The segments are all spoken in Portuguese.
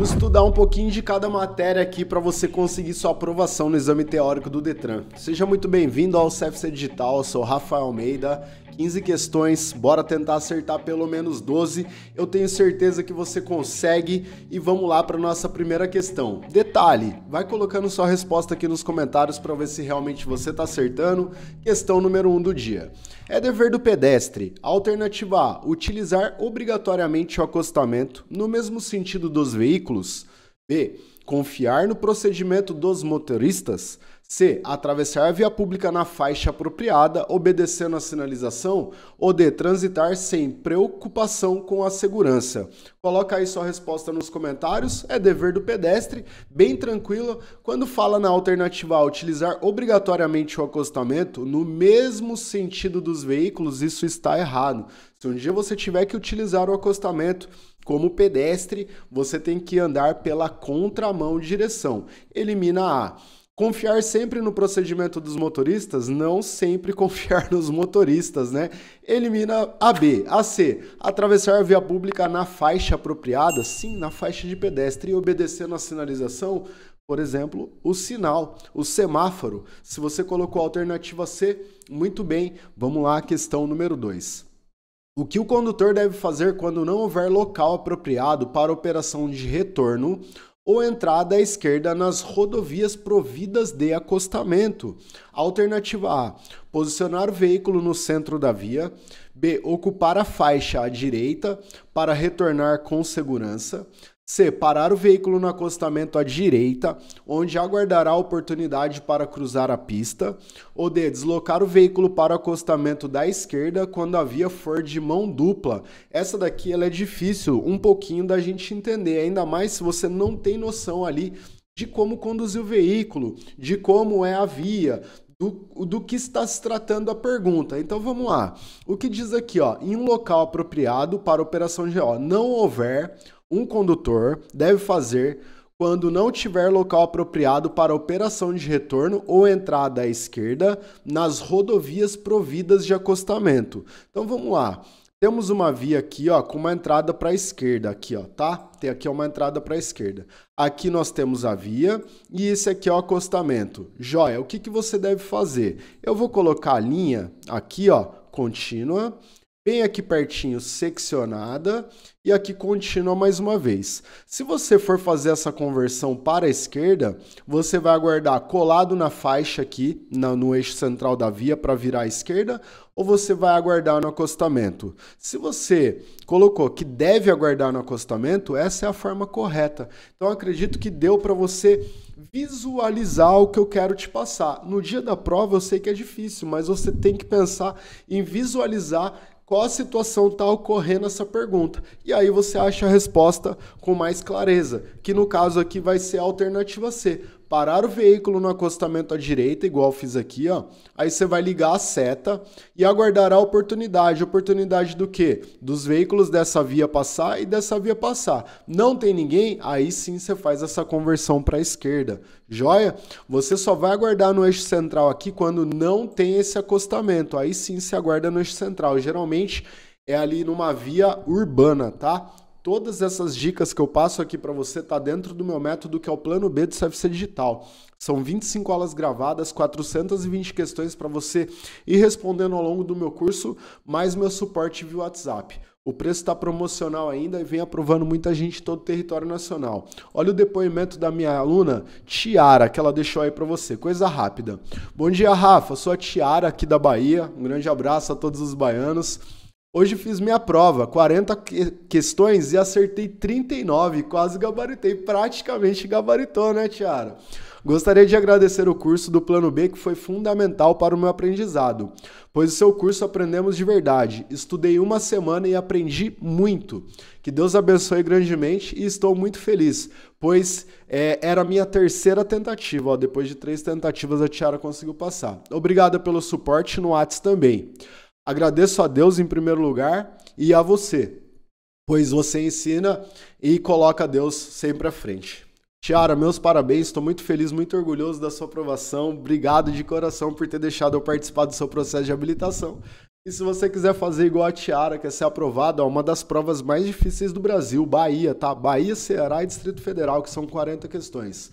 Vamos estudar um pouquinho de cada matéria aqui para você conseguir sua aprovação no exame teórico do Detran. Seja muito bem-vindo ao CFC Digital, eu sou Rafael Almeida 15 questões, bora tentar acertar pelo menos 12. Eu tenho certeza que você consegue e vamos lá para nossa primeira questão. Detalhe, vai colocando sua resposta aqui nos comentários para ver se realmente você está acertando. Questão número 1 um do dia. É dever do pedestre, alternativa A, utilizar obrigatoriamente o acostamento no mesmo sentido dos veículos? B, confiar no procedimento dos motoristas? C. Atravessar via pública na faixa apropriada, obedecendo a sinalização. Ou D. Transitar sem preocupação com a segurança. Coloca aí sua resposta nos comentários. É dever do pedestre, bem tranquilo. Quando fala na alternativa A, utilizar obrigatoriamente o acostamento no mesmo sentido dos veículos, isso está errado. Se um dia você tiver que utilizar o acostamento, como pedestre, você tem que andar pela contramão de direção. Elimina A. Confiar sempre no procedimento dos motoristas, não sempre confiar nos motoristas, né? Elimina a B. A C. Atravessar a via pública na faixa apropriada, sim, na faixa de pedestre e obedecendo a sinalização, por exemplo, o sinal, o semáforo. Se você colocou a alternativa C, muito bem. Vamos lá, questão número 2. O que o condutor deve fazer quando não houver local apropriado para operação de retorno ou entrada à esquerda nas rodovias providas de acostamento. Alternativa A: posicionar o veículo no centro da via. B: ocupar a faixa à direita para retornar com segurança separar o veículo no acostamento à direita, onde aguardará a oportunidade para cruzar a pista, ou de deslocar o veículo para o acostamento da esquerda quando a via for de mão dupla. Essa daqui ela é difícil um pouquinho da gente entender, ainda mais se você não tem noção ali de como conduzir o veículo, de como é a via, do, do, que está se tratando a pergunta. Então vamos lá. O que diz aqui, ó, em um local apropriado para operação GO não houver um condutor deve fazer quando não tiver local apropriado para operação de retorno ou entrada à esquerda nas rodovias providas de acostamento. Então vamos lá. Temos uma via aqui, ó, com uma entrada para a esquerda aqui, ó, tá? Tem aqui uma entrada para a esquerda. Aqui nós temos a via e esse aqui é o acostamento. Joia, o que, que você deve fazer? Eu vou colocar a linha aqui, ó, contínua bem aqui pertinho, seccionada, e aqui contínua mais uma vez. Se você for fazer essa conversão para a esquerda, você vai aguardar colado na faixa aqui, no eixo central da via, para virar à esquerda, ou você vai aguardar no acostamento. Se você colocou que deve aguardar no acostamento, essa é a forma correta. Então, acredito que deu para você visualizar o que eu quero te passar. No dia da prova, eu sei que é difícil, mas você tem que pensar em visualizar qual a situação está ocorrendo essa pergunta. E aí você acha a resposta com mais clareza, que no caso aqui vai ser a alternativa C parar o veículo no acostamento à direita, igual fiz aqui, ó. Aí você vai ligar a seta e aguardar a oportunidade. Oportunidade do quê? Dos veículos dessa via passar e dessa via passar. Não tem ninguém? Aí sim você faz essa conversão para a esquerda. Joia? Você só vai aguardar no eixo central aqui quando não tem esse acostamento. Aí sim se aguarda no eixo central. Geralmente é ali numa via urbana, tá? Todas essas dicas que eu passo aqui para você tá dentro do meu método que é o Plano B do CFC Digital. São 25 aulas gravadas, 420 questões para você ir respondendo ao longo do meu curso, mais meu suporte via WhatsApp. O preço está promocional ainda e vem aprovando muita gente em todo o território nacional. Olha o depoimento da minha aluna Tiara, que ela deixou aí para você. Coisa rápida. Bom dia, Rafa. Sou a Tiara aqui da Bahia. Um grande abraço a todos os baianos. Hoje fiz minha prova, 40 que questões e acertei 39, quase gabaritei, praticamente gabaritou, né, Tiara? Gostaria de agradecer o curso do Plano B que foi fundamental para o meu aprendizado, pois o seu curso aprendemos de verdade. Estudei uma semana e aprendi muito. Que Deus abençoe grandemente e estou muito feliz, pois é, era a minha terceira tentativa. Ó, depois de três tentativas, a Tiara conseguiu passar. Obrigada pelo suporte no Whats também. Agradeço a Deus em primeiro lugar e a você, pois você ensina e coloca Deus sempre à frente. Tiara, meus parabéns, estou muito feliz, muito orgulhoso da sua aprovação. Obrigado de coração por ter deixado eu participar do seu processo de habilitação. E se você quiser fazer igual a Tiara, quer ser aprovado, é uma das provas mais difíceis do Brasil, Bahia, tá? Bahia, Ceará e Distrito Federal, que são 40 questões.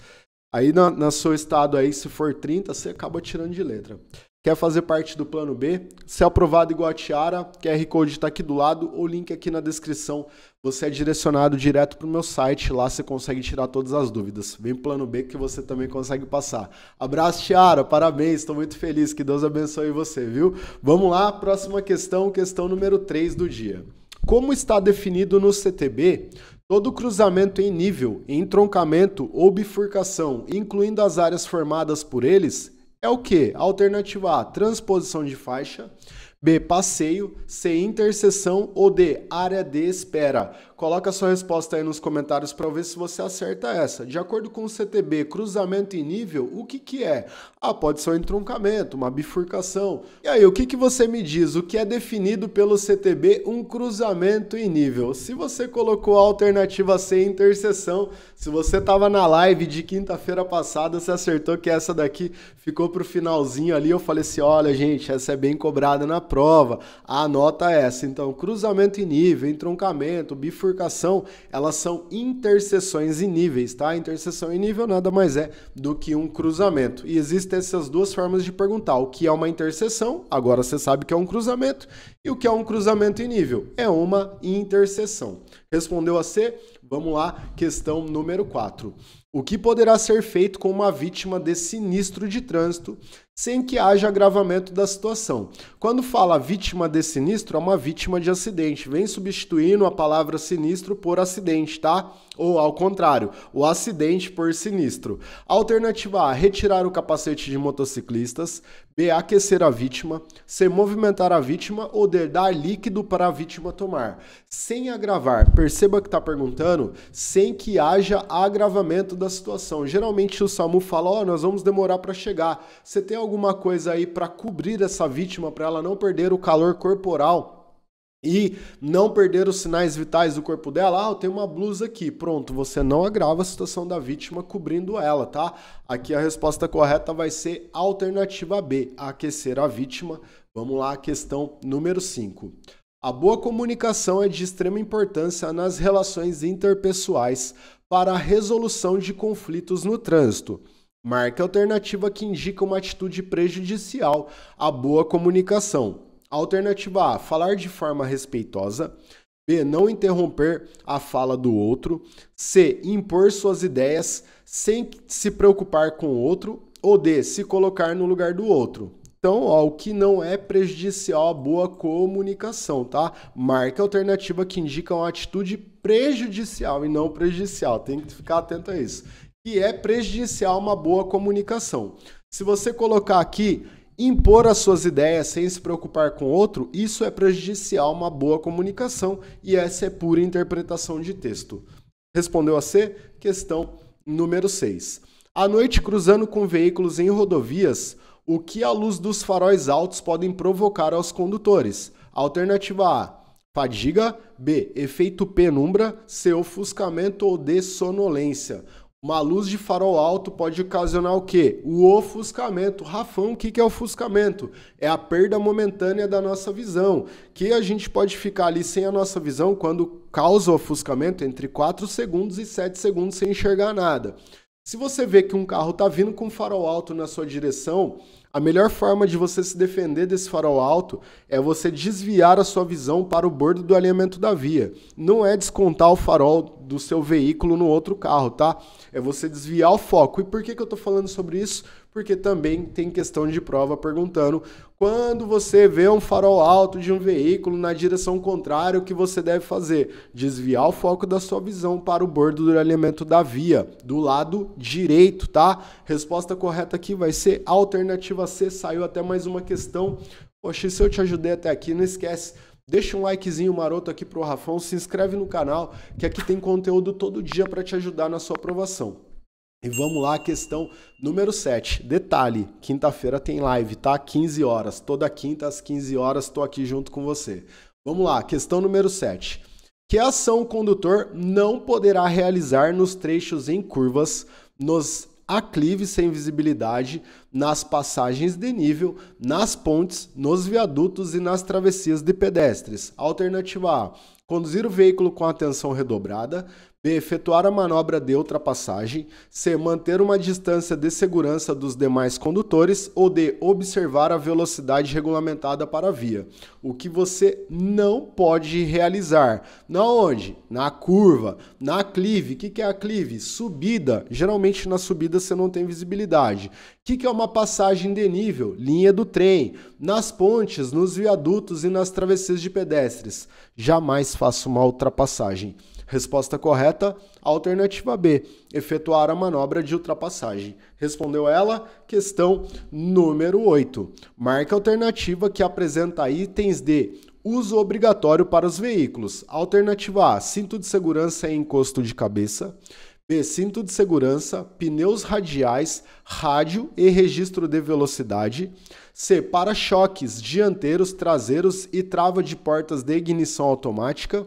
Aí na, seu estado aí, se for 30, você acaba tirando de letra. Quer fazer parte do plano B? Se é aprovado igual a Tiara, QR Code está aqui do lado, ou link aqui na descrição. Você é direcionado direto para o meu site, lá você consegue tirar todas as dúvidas. Vem plano B que você também consegue passar. Abraço, Tiara, parabéns, estou muito feliz, que Deus abençoe você, viu? Vamos lá, próxima questão, questão número 3 do dia. Como está definido no CTB, Todo cruzamento em nível, entroncamento ou bifurcação, incluindo as áreas formadas por eles, é o que? Alternativa A, transposição de faixa. B, passeio. C, interseção. Ou D, área de espera. Coloca sua resposta aí nos comentários para ver se você acerta essa. De acordo com o CTB, cruzamento em nível, o que que é? Ah, pode ser um entroncamento, uma bifurcação. E aí, o que que você me diz? O que é definido pelo CTB um cruzamento em nível? Se você colocou a alternativa C, interseção, se você estava na live de quinta-feira passada, você acertou que essa daqui ficou para o finalzinho ali, eu falei assim, olha gente, essa é bem cobrada na prova, anota essa. Então, cruzamento em nível, entroncamento, bifurcação, bifurcação, elas são interseções em níveis, tá? interseção em nível nada mais é do que um cruzamento. E existem essas duas formas de perguntar: o que é uma interseção? Agora você sabe que é um cruzamento. E o que é um cruzamento em nível? É uma interseção. Respondeu a C? Vamos lá, questão número 4. O que poderá ser feito com uma vítima de sinistro de trânsito sem que haja agravamento da situação? Quando fala vítima de sinistro, é uma vítima de acidente. Vem substituindo a palavra sinistro por acidente, tá? Ou ao contrário, o acidente por sinistro. Alternativa A: retirar o capacete de motociclistas. B: aquecer a vítima. C: movimentar a vítima ou D: dar líquido para a vítima tomar. Sem agravar. Perceba que está perguntando sem que haja agravamento da da situação. Geralmente o SAMU fala: Ó, oh, nós vamos demorar para chegar. Você tem alguma coisa aí para cobrir essa vítima, para ela não perder o calor corporal? e não perder os sinais vitais do corpo dela, ah, eu tenho uma blusa aqui. Pronto, você não agrava a situação da vítima cobrindo ela, tá? Aqui a resposta correta vai ser alternativa B, aquecer a vítima. Vamos lá, questão número 5. A boa comunicação é de extrema importância nas relações interpessoais para a resolução de conflitos no trânsito. a alternativa que indica uma atitude prejudicial à boa comunicação. Alternativa A: falar de forma respeitosa. B. Não interromper a fala do outro. C. Impor suas ideias sem se preocupar com o outro. Ou D. Se colocar no lugar do outro. Então, ó, o que não é prejudicial à boa comunicação, tá? Marca alternativa que indica uma atitude prejudicial e não prejudicial. Tem que ficar atento a isso. Que é prejudicial uma boa comunicação. Se você colocar aqui impor as suas ideias sem se preocupar com outro, isso é prejudicial uma boa comunicação e essa é pura interpretação de texto. Respondeu a C? Questão número 6. À noite, cruzando com veículos em rodovias, o que a luz dos faróis altos podem provocar aos condutores? Alternativa A: fadiga, B: efeito penumbra, C: ofuscamento ou D: sonolência. Uma luz de farol alto pode ocasionar o quê? O ofuscamento. Rafão, o que, é ofuscamento? É a perda momentânea da nossa visão, que a gente pode ficar ali sem a nossa visão quando causa o ofuscamento entre 4 segundos e 7 segundos sem enxergar nada. Se você vê que um carro está vindo com um farol alto na sua direção, a melhor forma de você se defender desse farol alto é você desviar a sua visão para o bordo do alinhamento da via. Não é descontar o farol do seu veículo no outro carro, tá? É você desviar o foco. E por que, que eu estou falando sobre isso? porque também tem questão de prova perguntando quando você vê um farol alto de um veículo na direção contrária, o que você deve fazer? Desviar o foco da sua visão para o bordo do elemento da via, do lado direito, tá? Resposta correta aqui vai ser alternativa C. Saiu até mais uma questão. Poxa, se eu te ajudei até aqui, não esquece Deixa um likezinho maroto aqui pro Rafão, se inscreve no canal, que aqui tem conteúdo todo dia para te ajudar na sua aprovação. E vamos lá, questão número 7. Detalhe, quinta-feira tem live, tá? 15 horas. Toda quinta às 15 horas estou aqui junto com você. Vamos lá, questão número 7. Que ação o condutor não poderá realizar nos trechos em curvas, nos aclives sem visibilidade, nas passagens de nível, nas pontes, nos viadutos e nas travessias de pedestres? Alternativa A conduzir o veículo com atenção redobrada, B. Efetuar a manobra de ultrapassagem. C. Manter uma distância de segurança dos demais condutores. Ou D. Observar a velocidade regulamentada para a via. O que você não pode realizar. Na onde? Na curva, na clive. O que, é a clive? Subida. Geralmente na subida você não tem visibilidade. O que, que é uma passagem de nível? Linha do trem. Nas pontes, nos viadutos e nas travessias de pedestres. Jamais faça uma ultrapassagem. Resposta correta, alternativa B, efetuar a manobra de ultrapassagem. Respondeu ela, questão número 8. Marca alternativa que apresenta itens de uso obrigatório para os veículos. Alternativa A, cinto de segurança e encosto de cabeça. B. Cinto de segurança, pneus radiais, rádio e registro de velocidade. C. Para-choques dianteiros, traseiros e trava de portas de ignição automática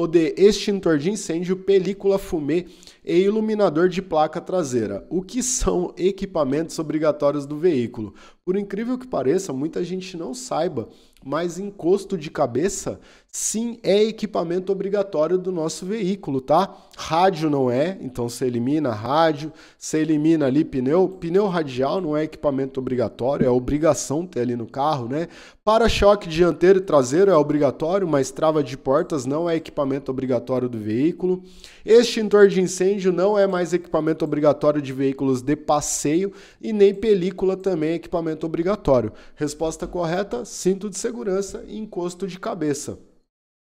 o de extintor de incêndio, película fumê e iluminador de placa traseira, o que são equipamentos obrigatórios do veículo, por incrível que pareça, muita gente não saiba, mas encosto de cabeça sim é equipamento obrigatório do nosso veículo, tá? Rádio não é, então você elimina rádio, você elimina ali pneu. Pneu radial não é equipamento obrigatório, é obrigação ter ali no carro, né? Para-choque dianteiro e traseiro é obrigatório, mas trava de portas não é equipamento obrigatório do veículo. Extintor de incêndio não é mais equipamento obrigatório de veículos de passeio e nem película também é equipamento obrigatório. Resposta correta: cinto de segurança e encosto de cabeça.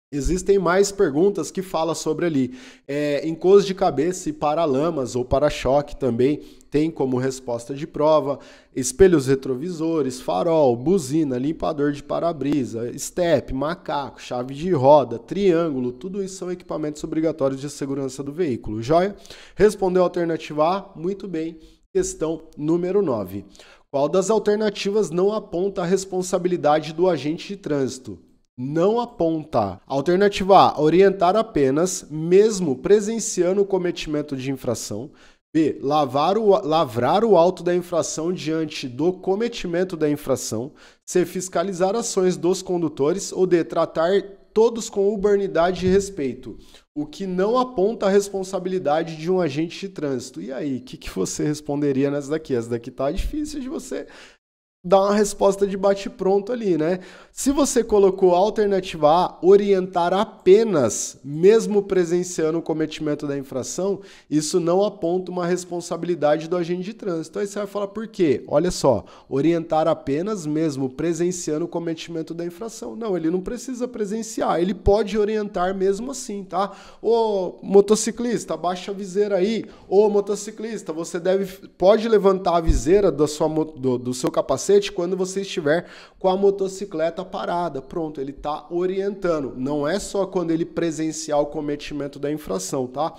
Existem mais perguntas que fala sobre ali. É, encosto de cabeça e para-lamas ou para-choque também tem como resposta de prova. Espelhos retrovisores, farol, buzina, limpador de para-brisa, step, macaco, chave de roda, triângulo, tudo isso são equipamentos obrigatórios de segurança do veículo. Joia? Respondeu a alternativa A? Muito bem. Questão número 9. Qual das alternativas não aponta a responsabilidade do agente de trânsito? Não aponta. Alternativa A: orientar apenas, mesmo presenciando o cometimento de infração. B. Lavar o, lavrar o auto da infração diante do cometimento da infração. C. Fiscalizar ações dos condutores. Ou D. Tratar todos com ubernidade e respeito, o que não aponta a responsabilidade de um agente de trânsito. E aí, o que, que, você responderia nessa daqui? Essa daqui tá difícil de você dar uma resposta de bate-pronto ali, né? Se você colocou a alternativa A, orientar apenas, mesmo presenciando o cometimento da infração, isso não aponta uma responsabilidade do agente de trânsito. Aí você vai falar por quê? Olha só, orientar apenas, mesmo presenciando o cometimento da infração. Não, ele não precisa presenciar, ele pode orientar mesmo assim, tá? Ô motociclista, baixa a viseira aí. Ô motociclista, você deve pode levantar a viseira do, sua, do, do seu capacete capacete quando você estiver com a motocicleta parada. Pronto, ele está orientando. Não é só quando ele presenciar o cometimento da infração, tá?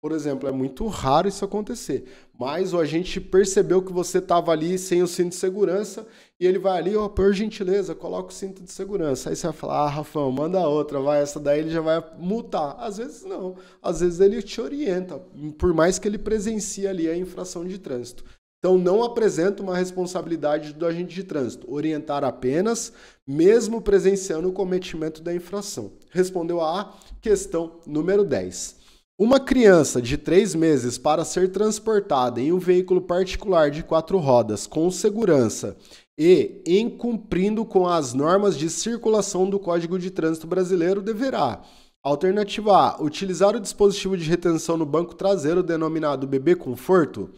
Por exemplo, é muito raro isso acontecer, mas o agente percebeu que você estava ali sem o cinto de segurança e ele vai ali, ó, por gentileza, coloca o cinto de segurança. Aí você vai falar, ah, Rafão, manda outra, vai, essa daí ele já vai multar. Às vezes não, às vezes ele te orienta, por mais que ele presencie ali a infração de trânsito. Então, não apresenta uma responsabilidade do agente de trânsito, orientar apenas, mesmo presenciando o cometimento da infração. Respondeu a questão número 10. Uma criança de 3 meses para ser transportada em um veículo particular de quatro rodas com segurança e em cumprindo com as normas de circulação do Código de Trânsito Brasileiro deverá Alternativa A. Utilizar o dispositivo de retenção no banco traseiro denominado bebê conforto.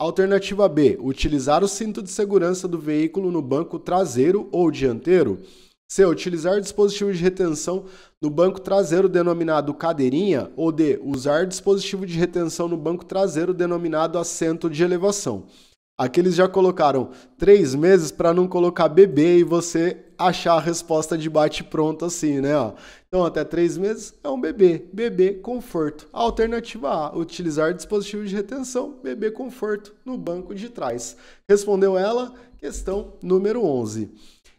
Alternativa B: utilizar o cinto de segurança do veículo no banco traseiro ou dianteiro. C. Utilizar dispositivo de retenção no banco traseiro denominado cadeirinha. Ou D. Usar dispositivo de retenção no banco traseiro denominado assento de elevação. Aqui eles já colocaram três meses para não colocar bebê e você achar a resposta de bate pronto assim, né? Ó. Então, até três meses é um bebê. Bebê conforto. Alternativa A: utilizar dispositivo de retenção, bebê conforto no banco de trás. Respondeu ela, questão número 11.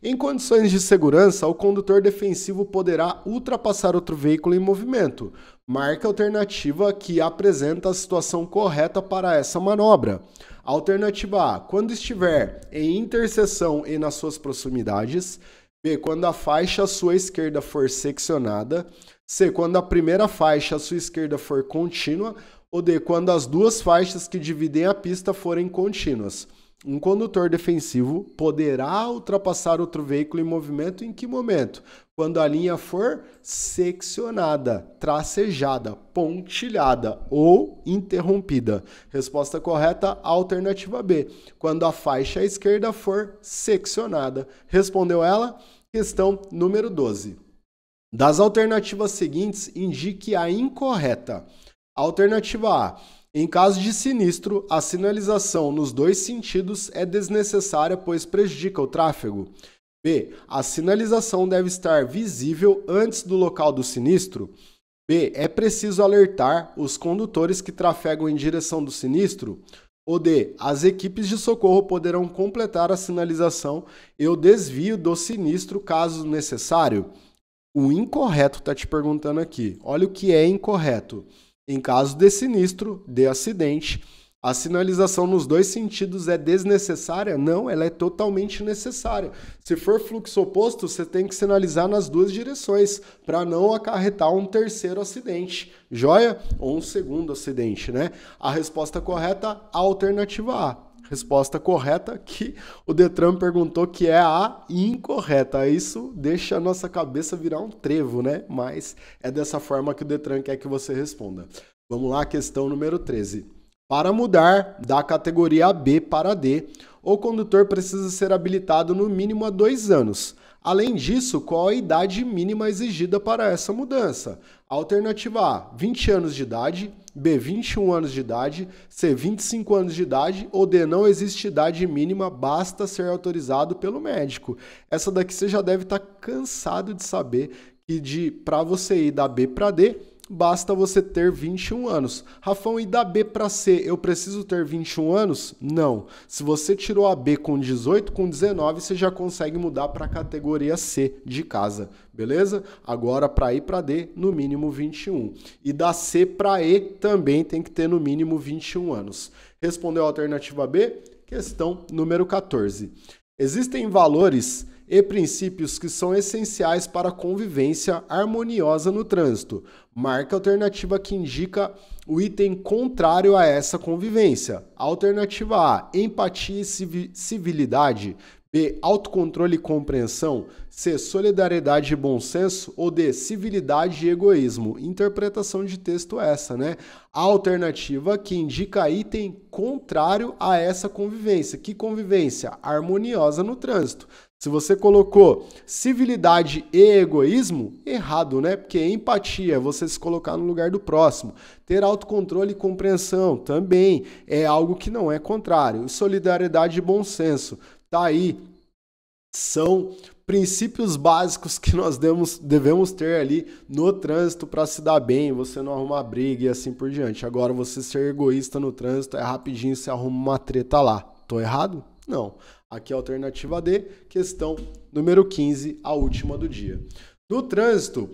Em condições de segurança, o condutor defensivo poderá ultrapassar outro veículo em movimento, Marque a alternativa que apresenta a situação correta para essa manobra. Alternativa A, quando estiver em interseção e nas suas proximidades. B, quando a faixa à sua esquerda for seccionada. C, quando a primeira faixa à sua esquerda for contínua. Ou D, quando as duas faixas que dividem a pista forem contínuas. Um condutor defensivo poderá ultrapassar outro veículo em movimento em que momento? Quando a linha for seccionada, tracejada, pontilhada ou interrompida. Resposta correta, alternativa B. Quando a faixa à esquerda for seccionada. Respondeu ela? Questão número 12. Das alternativas seguintes, indique a incorreta. Alternativa A em caso de sinistro, a sinalização nos dois sentidos é desnecessária, pois prejudica o tráfego. B. A sinalização deve estar visível antes do local do sinistro. B. É preciso alertar os condutores que trafegam em direção do sinistro. Ou D. As equipes de socorro poderão completar a sinalização e o desvio do sinistro caso necessário. O incorreto está te perguntando aqui. Olha o que é incorreto. Em caso de sinistro, de acidente, a sinalização nos dois sentidos é desnecessária? Não, ela é totalmente necessária. Se for fluxo oposto, você tem que sinalizar nas duas direções para não acarretar um terceiro acidente, joia? Ou um segundo acidente, né? A resposta correta, alternativa A resposta correta que o Detran perguntou que é a incorreta. Isso deixa a nossa cabeça virar um trevo, né? Mas é dessa forma que o Detran quer que você responda. Vamos lá, questão número 13. Para mudar da categoria B para D, o condutor precisa ser habilitado no mínimo a dois anos. Além disso, qual a idade mínima exigida para essa mudança? Alternativa A, 20 anos de idade. B, 21 anos de idade. C, 25 anos de idade. Ou D, não existe idade mínima, basta ser autorizado pelo médico. Essa daqui você já deve estar tá cansado de saber que de para você ir da B para D, basta você ter 21 anos. Rafão, e da B para C, eu preciso ter 21 anos? Não. Se você tirou a B com 18, com 19, você já consegue mudar para a categoria C de casa, beleza? Agora, para ir para D, no mínimo 21. E da C para E também tem que ter no mínimo 21 anos. Respondeu a alternativa B? Questão número 14. Existem valores e princípios que são essenciais para a convivência harmoniosa no trânsito. Marque a alternativa que indica o item contrário a essa convivência. Alternativa A: empatia e civilidade. B. Autocontrole e compreensão. C. Solidariedade e bom senso. Ou D. Civilidade e egoísmo. Interpretação de texto é essa, né? A alternativa que indica item contrário a essa convivência. Que convivência? Harmoniosa no trânsito. Se você colocou civilidade e egoísmo, errado, né? Porque empatia é você se colocar no lugar do próximo. Ter autocontrole e compreensão também é algo que não é contrário. Solidariedade e bom senso. Tá aí. São princípios básicos que nós devemos ter ali no trânsito para se dar bem, você não arrumar briga e assim por diante. Agora, você ser egoísta no trânsito é rapidinho, você arruma uma treta lá. Tô errado? Não. Aqui é a alternativa D, questão número 15, a última do dia. No trânsito,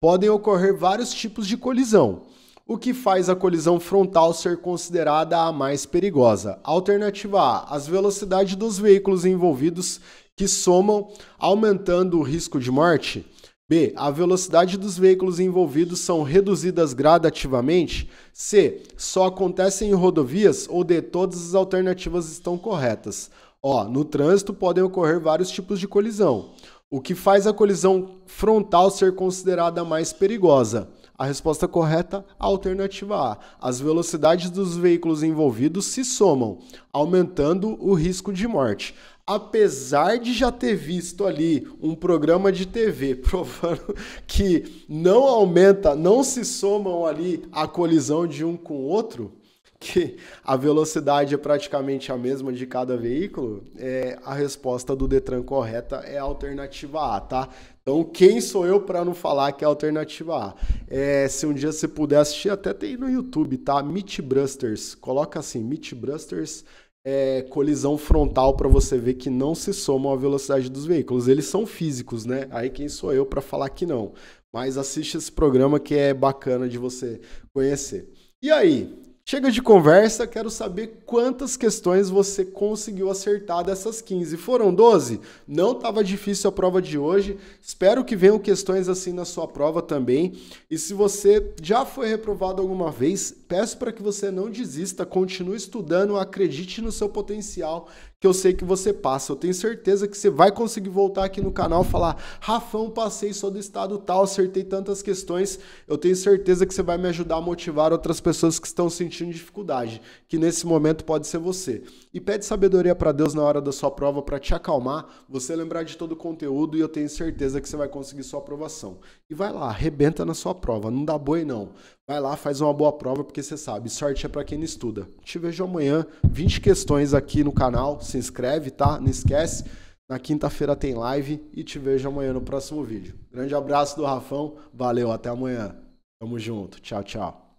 podem ocorrer vários tipos de colisão, o que faz a colisão frontal ser considerada a mais perigosa. Alternativa A: as velocidades dos veículos envolvidos que somam, aumentando o risco de morte. B. A velocidade dos veículos envolvidos são reduzidas gradativamente. C. Só acontecem em rodovias ou D. Todas as alternativas estão corretas. Ó, no trânsito podem ocorrer vários tipos de colisão. O que faz a colisão frontal ser considerada mais perigosa? A resposta correta, a alternativa A. As velocidades dos veículos envolvidos se somam, aumentando o risco de morte apesar de já ter visto ali um programa de TV provando que não aumenta, não se somam ali a colisão de um com o outro, que a velocidade é praticamente a mesma de cada veículo, é, a resposta do Detran correta é a alternativa A, tá? Então, quem sou eu para não falar que é a alternativa A? É, se um dia você puder assistir, até tem no YouTube, tá? Meat Brusters. Coloca assim, Meat Brusters é, colisão frontal para você ver que não se somam à velocidade dos veículos. Eles são físicos, né? Aí quem sou eu para falar que não? Mas assiste esse programa que é bacana de você conhecer. E aí, Chega de conversa, quero saber quantas questões você conseguiu acertar dessas 15. Foram 12? Não estava difícil a prova de hoje. Espero que venham questões assim na sua prova também. E se você já foi reprovado alguma vez, peço para que você não desista, continue estudando, acredite no seu potencial que eu sei que você passa. Eu tenho certeza que você vai conseguir voltar aqui no canal falar: Rafão, passei, sou do estado tal, acertei tantas questões. Eu tenho certeza que você vai me ajudar a motivar outras pessoas que estão sentindo dificuldade, que nesse momento pode ser você. E pede sabedoria para Deus na hora da sua prova para te acalmar, você lembrar de todo o conteúdo e eu tenho certeza que você vai conseguir sua aprovação. E vai lá, arrebenta na sua prova, não dá boi não. Vai lá, faz uma boa prova porque você sabe, sorte é para quem não estuda. Te vejo amanhã, 20 questões aqui no canal se inscreve, tá? Não esquece. Na quinta-feira tem live e te vejo amanhã no próximo vídeo. Grande abraço do Rafão, valeu, até amanhã. Tamo junto, tchau, tchau.